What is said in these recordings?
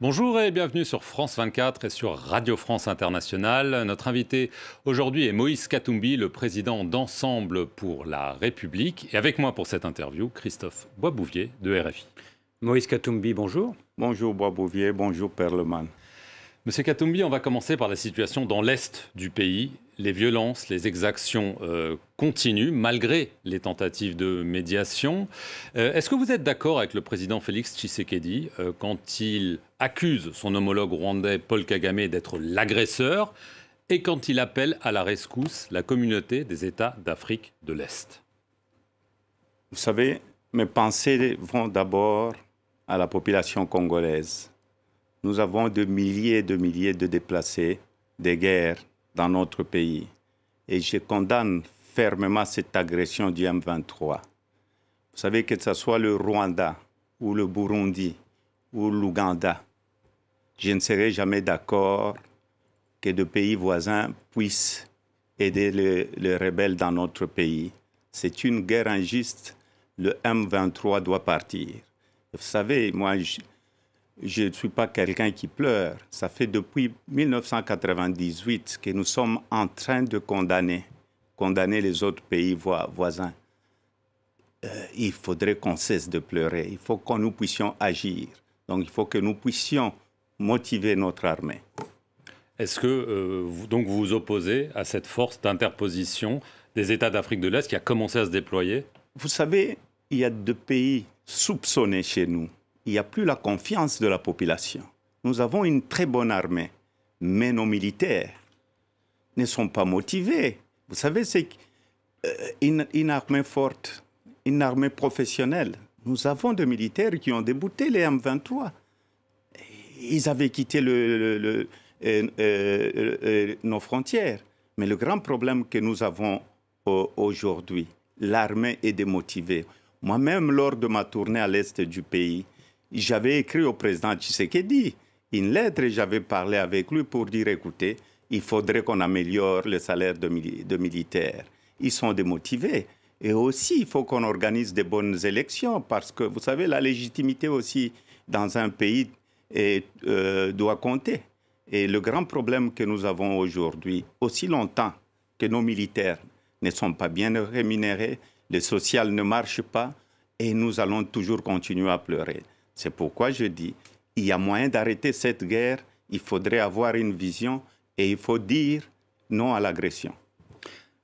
Bonjour et bienvenue sur France 24 et sur Radio France Internationale. Notre invité aujourd'hui est Moïse Katumbi, le président d'Ensemble pour la République. Et avec moi pour cette interview, Christophe Boisbouvier de RFI. Moïse Katumbi, bonjour. Bonjour Boisbouvier, bonjour Perleman. Monsieur Katumbi, on va commencer par la situation dans l'Est du pays. Les violences, les exactions euh, continuent malgré les tentatives de médiation. Euh, est-ce que vous êtes d'accord avec le président Félix Tshisekedi euh, quand il accuse son homologue rwandais Paul Kagame d'être l'agresseur et quand il appelle à la rescousse la communauté des États d'Afrique de l'Est Vous savez, mes pensées vont d'abord à la population congolaise nous avons de milliers et de milliers de déplacés des guerres dans notre pays. Et je condamne fermement cette agression du M23. Vous savez que ce soit le Rwanda ou le Burundi ou l'Ouganda, je ne serai jamais d'accord que de pays voisins puissent aider les rebelles dans notre pays. C'est une guerre injuste. Le M23 doit partir. Vous savez, moi, je, je ne suis pas quelqu'un qui pleure. Ça fait depuis 1998 que nous sommes en train de condamner, condamner les autres pays voisins. Euh, il faudrait qu'on cesse de pleurer. Il faut que nous puissions agir. Donc il faut que nous puissions motiver notre armée. Est-ce que euh, donc vous vous opposez à cette force d'interposition des États d'Afrique de l'Est qui a commencé à se déployer Vous savez, il y a deux pays soupçonnés chez nous il n'y a plus la confiance de la population. Nous avons une très bonne armée, mais nos militaires ne sont pas motivés. Vous savez, c'est euh, une, armée forte, une armée professionnelle. Nous avons des militaires qui ont débouté les M23. Ils avaient quitté euh, euh, nos frontières. Mais le grand problème que nous avons aujourd'hui, l'armée est démotivée. Moi-même, lors de ma tournée à l'est du pays, j'avais écrit au président Tshisekedi une lettre et j'avais parlé avec lui pour dire, écoutez, il faudrait qu'on améliore le salaire de, militaires. Ils sont démotivés. Et aussi, il faut qu'on organise des bonnes élections parce que, vous savez, la légitimité aussi dans un pays euh, doit compter. Et le grand problème que nous avons aujourd'hui, aussi longtemps que nos militaires ne sont pas bien rémunérés, le social ne marche pas, et nous allons toujours continuer à pleurer. C'est pourquoi je dis, il y a moyen d'arrêter cette guerre, il faudrait avoir une vision et il faut dire non à l'agression.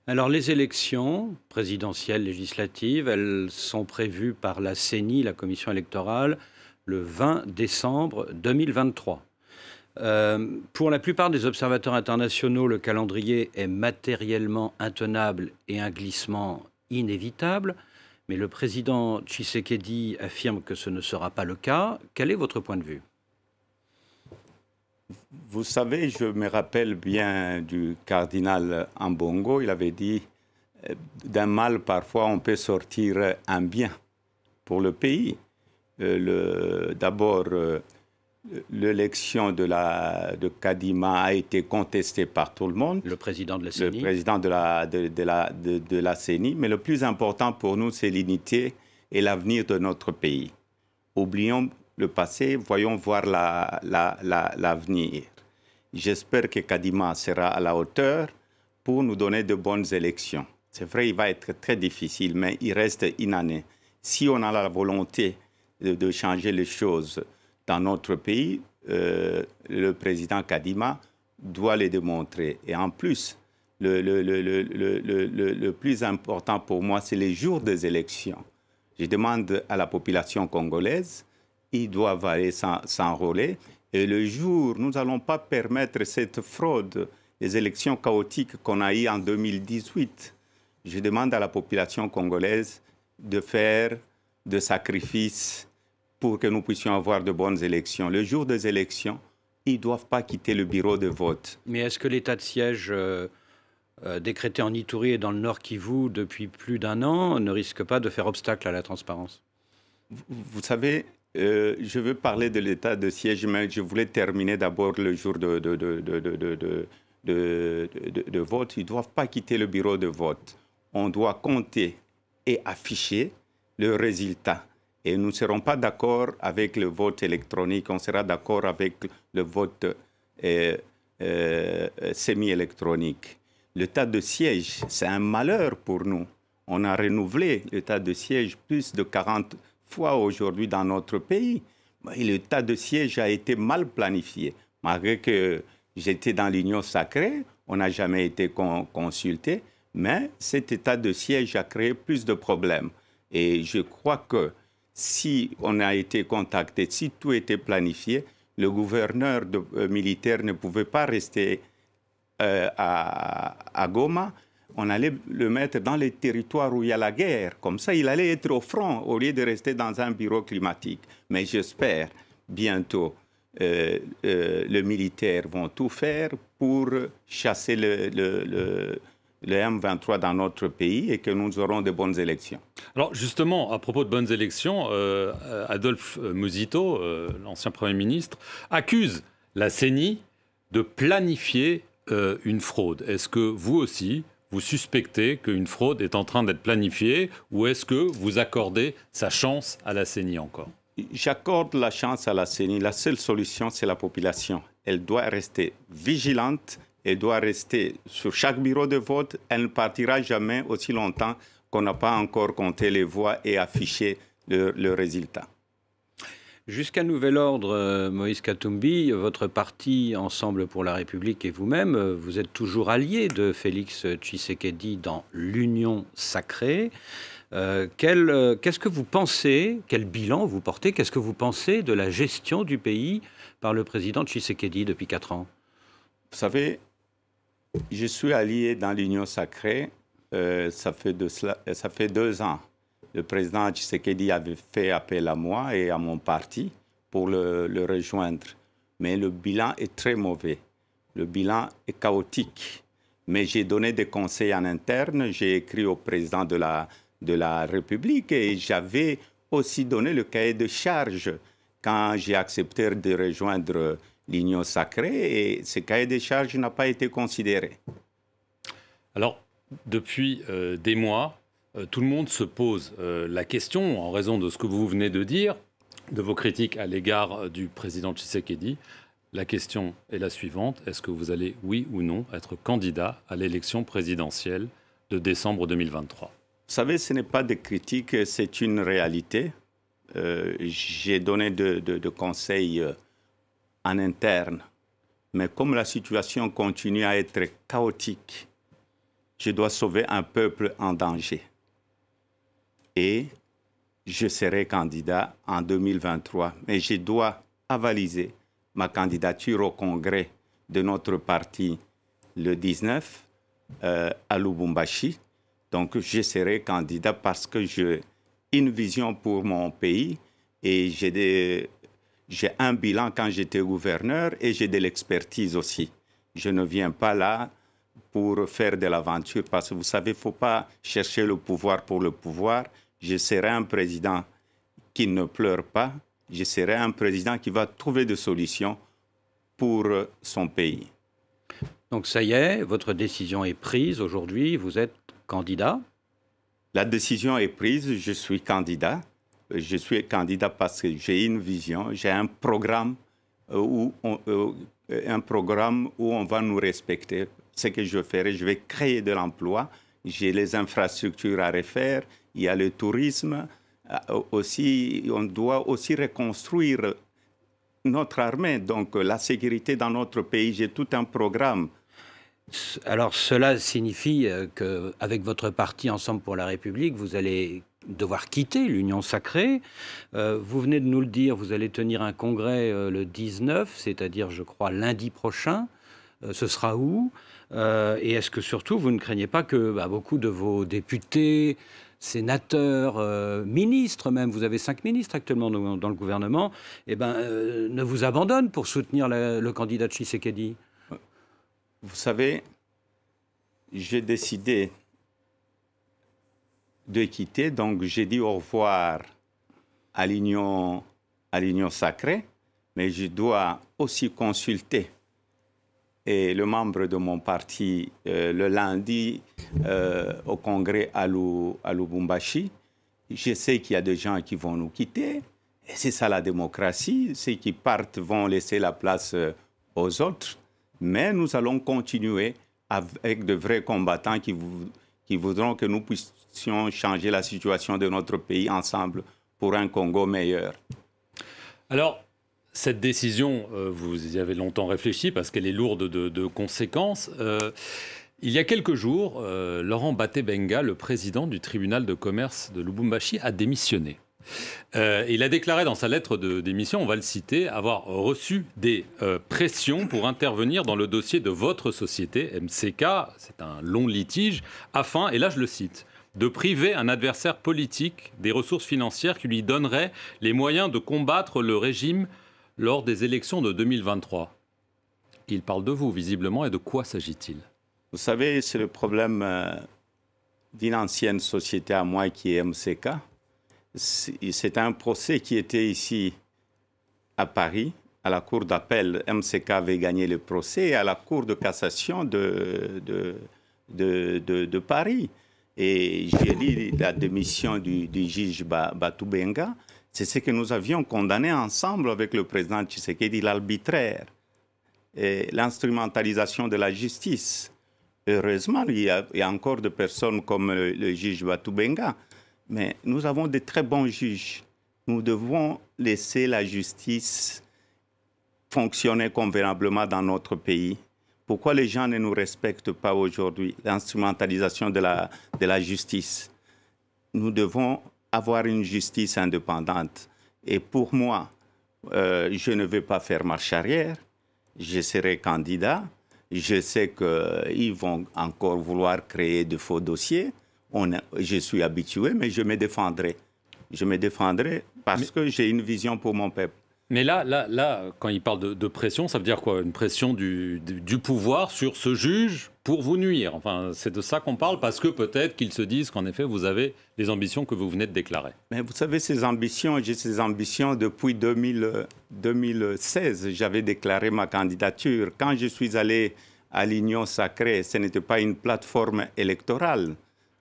Alors les élections présidentielles, législatives, elles sont prévues par la CENI, la commission électorale, le 20 décembre 2023. Euh, pour la plupart des observateurs internationaux, le calendrier est matériellement intenable et un glissement inévitable mais le président Tshisekedi affirme que ce ne sera pas le cas. Quel est votre point de vue Vous savez, je me rappelle bien du cardinal Ambongo, il avait dit euh, d'un mal parfois on peut sortir un bien pour le pays. Euh, d'abord, euh, L'élection de, de Kadima a été contestée par tout le monde. Le président de la CENI. Le président de la, de, la, de, Mais le plus important pour nous, c'est l'unité et l'avenir de notre pays. Oublions le passé, voyons voir l'avenir. La, J'espère que Kadima sera à la hauteur pour nous donner de bonnes élections. C'est vrai, il va être très difficile, mais il reste une année. Si on a la volonté de changer les choses, dans notre pays, euh, le président Kadima doit les démontrer. Et en plus, le, le, plus important pour moi, c'est les jours des élections. Je demande à la population congolaise, ils doivent aller s'enrôler. Et le jour, nous n'allons pas permettre cette fraude, les élections chaotiques qu'on a eues en 2018. Je demande à la population congolaise de faire de sacrifices pour que nous puissions avoir de bonnes élections. Le jour des élections, ils ne doivent pas quitter le bureau de vote. Mais est-ce que l'état de siège euh, euh, décrété en Itourie et dans le Nord Kivu depuis plus d'un an ne risque pas de faire obstacle à la transparence vous, savez, euh, je veux parler de l'état de siège, mais je voulais terminer d'abord le jour de, de vote. Ils ne doivent pas quitter le bureau de vote. On doit compter et afficher le résultat et nous ne serons pas d'accord avec le vote électronique, on sera d'accord avec le vote euh, euh, semi-électronique. L'état de siège, c'est un malheur pour nous. On a renouvelé l'état de siège plus de 40 fois aujourd'hui dans notre pays. Et le de siège a été mal planifié. Malgré que j'étais dans l'Union sacrée, on n'a jamais été consulté, mais cet état de siège a créé plus de problèmes. Et je crois que si on a été contacté, si tout était planifié, le gouverneur de, euh, militaire ne pouvait pas rester euh, à, Goma. On allait le mettre dans les territoires où il y a la guerre. Comme ça, il allait être au front au lieu de rester dans un bureau climatique. Mais j'espère bientôt euh, euh les militaires vont tout faire pour chasser le, le le M23 dans notre pays et que nous aurons de bonnes élections. Alors justement, à propos de bonnes élections, euh, Adolphe Musito, euh, l'ancien Premier ministre, accuse la CENI de planifier euh, une fraude. Est-ce que vous aussi, vous suspectez qu'une fraude est en train d'être planifiée ou est-ce que vous accordez sa chance à la CENI encore J'accorde la chance à la CENI. La seule solution, c'est la population. Elle doit rester vigilante et doit rester sur chaque bureau de vote. Elle ne partira jamais aussi longtemps qu'on n'a pas encore compté les voix et affiché le, résultat. Jusqu'à nouvel ordre, euh, Moïse Katumbi, votre parti Ensemble pour la République et vous-même, euh, vous êtes toujours allié de Félix Tshisekedi dans l'Union sacrée. Euh, qu'est-ce que vous pensez, quel bilan vous portez, qu'est-ce que vous pensez de la gestion du pays par le président Tshisekedi depuis quatre ans Vous savez, je suis allié dans l'Union sacrée. Euh, ça, fait de euh, ça fait deux ans. Le président Tshisekedi avait fait appel à moi et à mon parti pour le, rejoindre. Mais le bilan est très mauvais. Le bilan est chaotique. Mais j'ai donné des conseils en interne. J'ai écrit au président de la, de la République et j'avais aussi donné le cahier de charge quand j'ai accepté de rejoindre l'union sacrée et ce cahier des charges n'a pas été considéré. Alors, depuis euh, des mois, euh, tout le monde se pose euh, la question, en raison de ce que vous venez de dire, de vos critiques à l'égard du président Tshisekedi. La question est la suivante est-ce que vous allez, oui ou non, être candidat à l'élection présidentielle de décembre 2023 Vous savez, ce n'est pas des critiques, c'est une réalité. J'ai donné de, de conseils en interne. Mais comme la situation continue à être chaotique, je dois sauver un peuple en danger. Et je serai candidat en 2023. Mais je dois avaliser ma candidature au congrès de notre parti le 19 euh, à Lubumbashi. Donc je serai candidat parce que j'ai une vision pour mon pays et j'ai des j'ai un bilan quand j'étais gouverneur et j'ai de l'expertise aussi. Je ne viens pas là pour faire de l'aventure parce que vous savez, il ne faut pas chercher le pouvoir pour le pouvoir. Je serai un président qui ne pleure pas. Je serai un président qui va trouver des solutions pour son pays. Donc ça y est, votre décision est prise aujourd'hui. Vous êtes candidat La décision est prise, je suis candidat je suis candidat parce que j'ai une vision, j'ai un programme euh, où on, euh, un programme où on va nous respecter. Ce que je ferai, je vais créer de l'emploi. J'ai les infrastructures à refaire. Il y a le tourisme. Euh, aussi, on doit aussi reconstruire notre armée, donc la sécurité dans notre pays. J'ai tout un programme. Alors cela signifie qu'avec votre parti Ensemble pour la République, vous allez devoir quitter l'Union sacrée. Euh, vous venez de nous le dire, vous allez tenir un congrès euh, le 19, c'est-à-dire je crois lundi prochain. Euh, ce sera où Et est-ce que surtout vous ne craignez pas que bah, beaucoup de vos députés, sénateurs, ministres même, vous avez cinq ministres actuellement dans, le gouvernement, eh ben, ne vous abandonnent pour soutenir le candidat de Vous savez, j'ai décidé de quitter. Donc j'ai dit au revoir à l'union, à l'union sacrée, mais je dois aussi consulter. Et le membre de mon parti euh, le lundi euh, au congrès à, Lou, à Lubumbashi, je sais qu'il y a des gens qui vont nous quitter. Et c'est ça la démocratie. Ceux qui partent vont laisser la place euh, aux autres. Mais nous allons continuer avec de vrais combattants qui, vous qui voudront que nous puissions changer la situation de notre pays ensemble pour un Congo meilleur. Alors, cette décision, euh, vous y avez longtemps réfléchi parce qu'elle est lourde de, conséquences. Euh, il y a quelques jours, euh, Laurent Laurent Benga, le président du tribunal de commerce de Lubumbashi, a démissionné. Euh, il a déclaré dans sa lettre de démission, on va le citer, avoir reçu des euh, pressions pour intervenir dans le dossier de votre société, MCK, c'est un long litige, afin, et là je le cite, de priver un adversaire politique des ressources financières qui lui donneraient les moyens de combattre le régime lors des élections de 2023. Il parle de vous, visiblement, et de quoi s'agit-il Vous savez, c'est le problème euh, d'une ancienne société à moi qui est MCK c'est un procès qui était ici à Paris. À la cour d'appel, MCK avait gagné le procès à la cour de cassation de, Paris. Et j'ai lu la démission du, juge Batubenga. C'est ce que nous avions condamné ensemble avec le président Tshisekedi, l'arbitraire, et l'instrumentalisation de la justice. Heureusement, il y, a, encore des personnes comme le, juge Batubenga. Mais nous avons de très bons juges. Nous devons laisser la justice fonctionner convenablement dans notre pays. Pourquoi les gens ne nous respectent pas aujourd'hui L'instrumentalisation de la, justice. Nous devons avoir une justice indépendante. Et pour moi, euh, je ne vais pas faire marche arrière. Je serai candidat. Je sais qu'ils euh, vont encore vouloir créer de faux dossiers je suis habitué, mais je me défendrai. Je me défendrai parce que j'ai une vision pour mon peuple. Mais là, là, là, quand il parle de, pression, ça veut dire quoi Une pression du, pouvoir sur ce juge pour vous nuire. Enfin, c'est de ça qu'on parle parce que peut-être qu'ils se disent qu'en effet, vous avez les ambitions que vous venez de déclarer. Mais vous savez, ces ambitions, j'ai ces ambitions depuis 2016. J'avais déclaré ma candidature. Quand je suis allé à l'Union sacrée, ce n'était pas une plateforme électorale.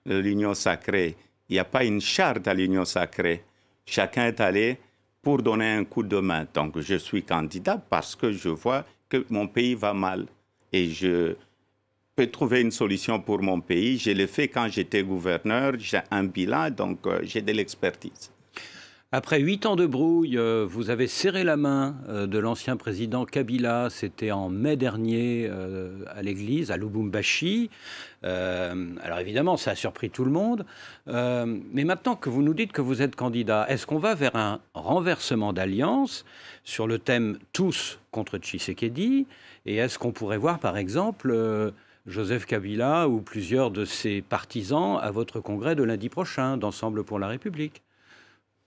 Euh, l'union sacrée. Il n'y a pas une charte à l'union sacrée. Chacun est allé pour donner un coup de main. Donc je suis candidat parce que je vois que mon pays va mal et je peux trouver une solution pour mon pays. Je l'ai fait quand j'étais gouverneur, j'ai un bilan, donc euh, j'ai de l'expertise. Après huit ans de brouille, euh, vous avez serré la main euh, de l'ancien président Kabila. C'était en mai dernier euh, à l'église, à Lubumbashi. alors évidemment, ça a surpris tout le monde. mais maintenant que vous nous dites que vous êtes candidat, est-ce qu'on va vers un renversement d'alliance sur le thème tous contre Tshisekedi Et est-ce qu'on pourrait voir, par exemple, Joseph Kabila ou plusieurs de ses partisans à votre congrès de lundi prochain d'Ensemble pour la République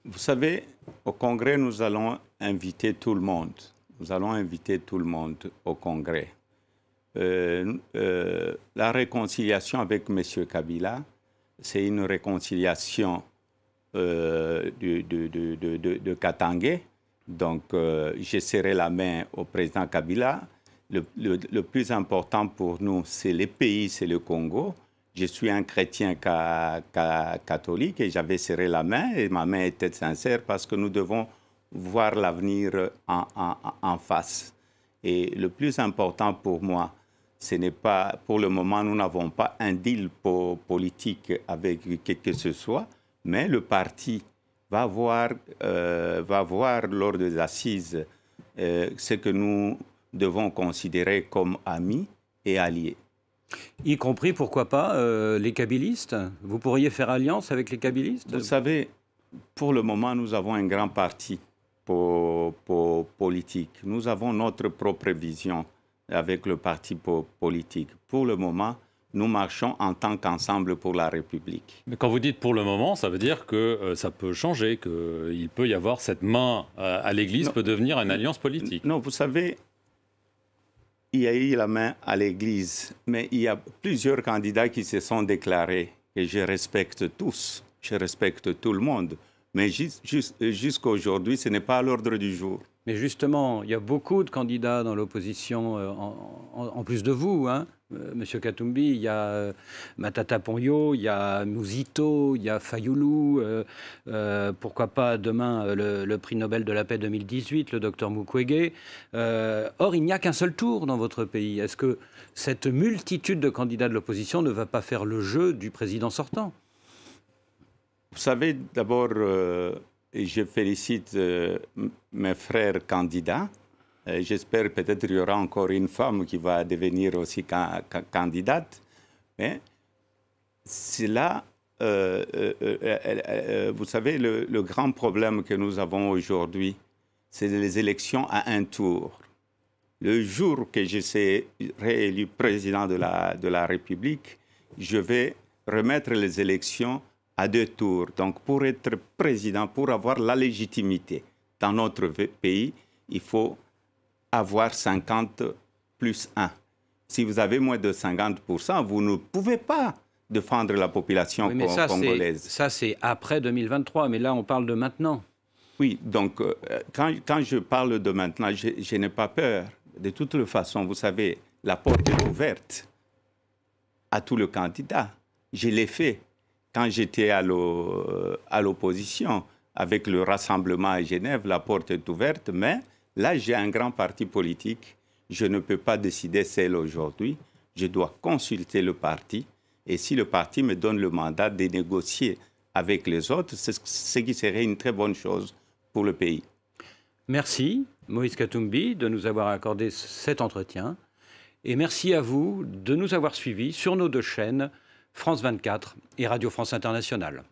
vous savez, au Congrès, nous allons inviter tout le monde. Nous allons inviter tout le monde au Congrès. Euh, euh, la réconciliation avec M. Kabila, c'est une réconciliation euh, de, de, Katangé. Donc, j'ai serré la main au président Kabila. Le, le plus important pour nous, c'est les pays, c'est le Congo je suis un chrétien catholique et j'avais serré la main et ma main était sincère parce que nous devons voir l'avenir en, face. Et le plus important pour moi, ce n'est pas, pour le moment, nous n'avons pas un deal politique avec qui que ce soit, mais le parti va voir, euh, va voir lors des assises euh, ce que nous devons considérer comme amis et alliés. Y compris, pourquoi pas, euh, les kabylistes Vous pourriez faire alliance avec les kabylistes Vous savez, pour le moment, nous avons un grand parti pour, politique. Nous avons notre propre vision avec le parti pour politique. Pour le moment, nous marchons en tant qu'ensemble pour la République. Mais quand vous dites pour le moment, ça veut dire que euh, ça peut changer, qu'il euh, peut y avoir cette main à l'Église, peut devenir une alliance politique. Non, vous savez, il a eu la main à l'Église, mais il y a plusieurs candidats qui se sont déclarés, et je respecte tous, je respecte tout le monde, mais jusqu'à aujourd'hui, ce n'est pas à l'ordre du jour. Mais justement, il y a beaucoup de candidats dans l'opposition, euh, en, en, plus de vous, hein, euh, Monsieur Katumbi, il y a euh, Matata Ponyo, il y a Musito, il y a Fayoulou, euh, pourquoi pas demain le, prix Nobel de la paix 2018, le docteur Mukwege. or, il n'y a qu'un seul tour dans votre pays. Est-ce que cette multitude de candidats de l'opposition ne va pas faire le jeu du président sortant Vous savez, d'abord, je félicite mes frères candidats euh, j'espère peut-être qu'il y aura encore une femme qui va devenir aussi candidate. Mais cela, euh, euh, euh vous savez, le, grand problème que nous avons aujourd'hui, c'est les élections à un tour. Le jour que je serai élu président de la, de la République, je vais remettre les élections à deux tours. Donc pour être président, pour avoir la légitimité dans notre pays, il faut avoir 50 plus 1. Si vous avez moins de 50%, vous ne pouvez pas défendre la population mais ça, congolaise. Ça, c'est après 2023, mais là, on parle de maintenant. Oui, donc euh, quand, je parle de maintenant, je, je n'ai pas peur. De toute façon, vous savez, la porte est ouverte à tout le candidat. Je l'ai fait quand j'étais euh, à l'opposition avec le rassemblement à Genève. La porte est ouverte, mais là j'ai un grand parti politique, je ne peux pas décider seul aujourd'hui, je dois consulter le parti, et si le parti me donne le mandat de négocier avec les autres, c'est ce qui serait une très bonne chose pour le pays. Merci, Moïse Katumbi, de nous avoir accordé cet entretien. Et merci à vous de nous avoir suivis sur nos deux chaînes, France 24 et Radio France Internationale.